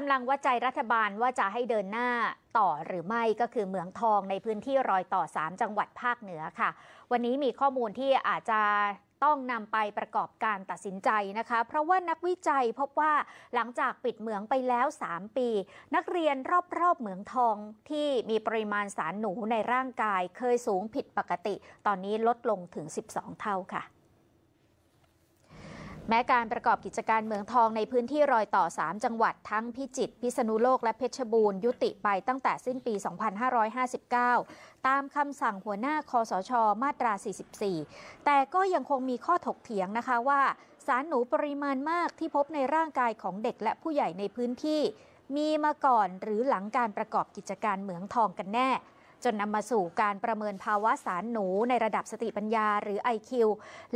กำลังวัดใจรัฐบาลว่าจะให้เดินหน้าต่อหรือไม่ก็คือเหมืองทองในพื้นที่รอยต่อ 3 จังหวัดภาคเหนือค่ะ วันนี้มีข้อมูลที่อาจจะต้องนำไปประกอบการตัดสินใจนะคะ เพราะว่านักวิจัยพบว่าหลังจากปิดเหมืองไปแล้ว 3 ปี นักเรียนรอบๆเหมืองทองที่มีปริมาณสารหนูในร่างกาย เคยสูงผิดปกติ ตอนนี้ลดลงถึง 12 เท่าค่ะแม้การประกอบกิจการเมืองทองในพื้นที่รอยต่อ 3 จังหวัดทั้งพิจิตรพิษณุโลกและเพชรบูรณ์ยุติ ไปตั้งแต่สิ้นปี 2559 ตามคำสั่งหัวหน้าคอสช มาตรา 44 แต่ก็ยังคงมีข้อถกเถียงนะคะว่า สารหนูปริมาณมากที่พบในร่างกายของเด็กและผู้ใหญ่ในพื้นที่มีมาก่อนหรือหลังการประกอบกิจการเหมืองทองกันแน่จนนำมาสู่การประเมินภาวะสารหนูในระดับสติปัญญาหรือ IQ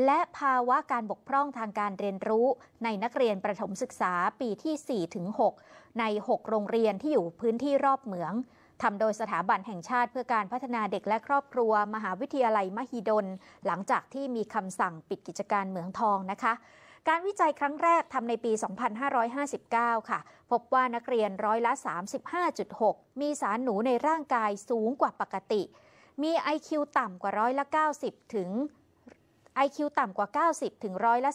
และภาวะการบกพร่องทางการเรียนรู้ในนักเรียนประถมศึกษาปีที่ 4 ถึง 6 ใน 6 โรงเรียนที่อยู่พื้นที่รอบเหมืองทำโดยสถาบันแห่งชาติเพื่อการพัฒนาเด็กและครอบครัวมหาวิทยาลัยมหิดล หลังจากที่มีคำสั่งปิดกิจการเหมืองทองนะคะการวิจัยครั้งแรกทำในปี 2559 ค่ะ พบว่านักเรียนร้อยละ 35.6 มีสารหนูในร่างกายสูงกว่าปกติ มี IQ ต่ำกว่าร้อยละ 90 ถึง IQ ต่ำกว่า 90 ถึงร้อยละ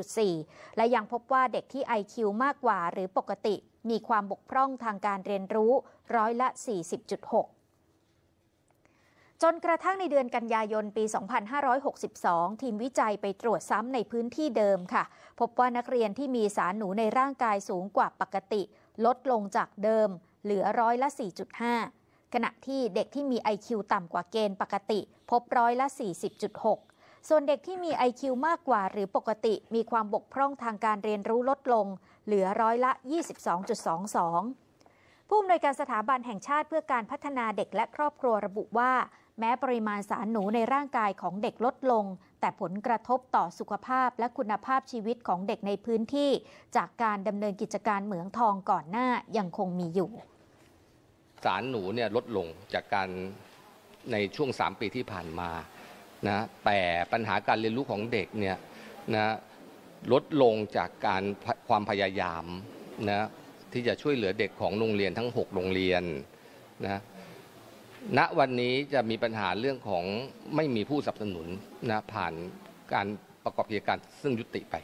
38.4 และยังพบว่าเด็กที่ IQ มากกว่าหรือปกติ มีความบกพร่องทางการเรียนรู้ร้อยละ 40.6จนกระทั่งในเดือนกันยายนปี 2562 ทีมวิจัยไปตรวจซ้ำในพื้นที่เดิมค่ะ พบว่านักเรียนที่มีสารหนูในร่างกายสูงกว่าปกติ ลดลงจากเดิม เหลือร้อยละ 4.5 ขณะที่เด็กที่มี IQ ต่ำกว่าเกณฑ์ปกติ พบร้อยละ 40.6 ส่วนเด็กที่มี IQ มากกว่าหรือปกติมีความบกพร่องทางการเรียนรู้ลดลง เหลือร้อยละ 22.22 ผู้อำนวยการสถาบันแห่งชาติเพื่อการพัฒนาเด็กและครอบครัวระบุว่าแม้ปริมาณสารหนูในร่างกายของเด็กลดลง แต่ผลกระทบต่อสุขภาพและคุณภาพชีวิตของเด็กในพื้นที่ จากการดำเนินกิจการเหมืองทองก่อนหน้ายังคงมีอยู่ สารหนูเนี่ยลดลงจากการในช่วง 3 ปีที่ผ่านมานะแต่ปัญหาการเรียนรู้ของเด็กเนี่ยนะลดลงจากการความพยายามนะที่จะช่วยเหลือเด็กของโรงเรียนทั้ง 6 โรงเรียนนะณวันนี้จะมีปัญหาเรื่องของไม่มีผู้สนับสนุนนะผ่านการประกอบกิจการซึ่งยุติไป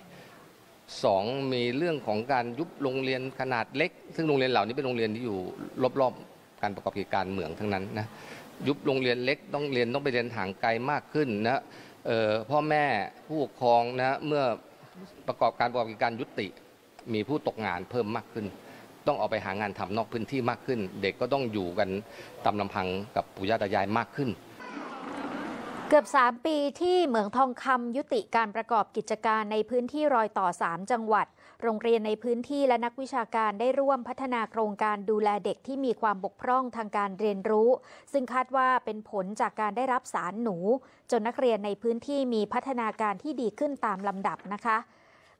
สองมีเรื่องของการยุบโรงเรียนขนาดเล็ก ซึ่งโรงเรียนเหล่านี้เป็นโรงเรียนที่อยู่รอบๆการประกอบกิจการเหมืองทั้งนั้นนะยุบโรงเรียนเล็กต้องเรียนต้องไปเรียนห่างไกลมากขึ้นนะพ่อแม่ผู้ปกครองนะเมื่อประกอบการประกอบกิจการยุติ มีผู้ตกงานเพิ่มมากขึ้นต้องออกไปหางานทำนอกพื้นที่มากขึ้น เด็กก็ต้องอยู่กันตามลำพังกับปู่ย่าตายายมากขึ้น เกือบ3ปีที่เหมืองทองคำยุติการประกอบกิจการในพื้นที่รอยต่อ 3 จังหวัด โรงเรียนในพื้นที่และนักวิชาการได้ร่วมพัฒนาโครงการดูแลเด็กที่มีความบกพร่องทางการเรียนรู้ ซึ่งคาดว่าเป็นผลจากการได้รับสารหนู จนนักเรียนในพื้นที่มีพัฒนาการที่ดีขึ้นตามลำดับนะคะ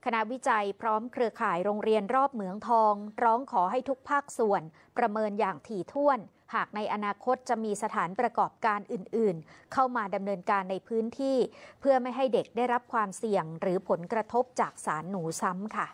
คณะวิจัยพร้อมเครือข่ายโรงเรียนรอบเหมืองทอง ร้องขอให้ทุกภาคส่วนประเมินอย่างถี่ถ้วน หากในอนาคตจะมีสถานประกอบการอื่น ๆ เข้ามาดำเนินการในพื้นที่ เพื่อไม่ให้เด็กได้รับความเสี่ยง หรือผลกระทบจากสารหนูซ้ำค่ะ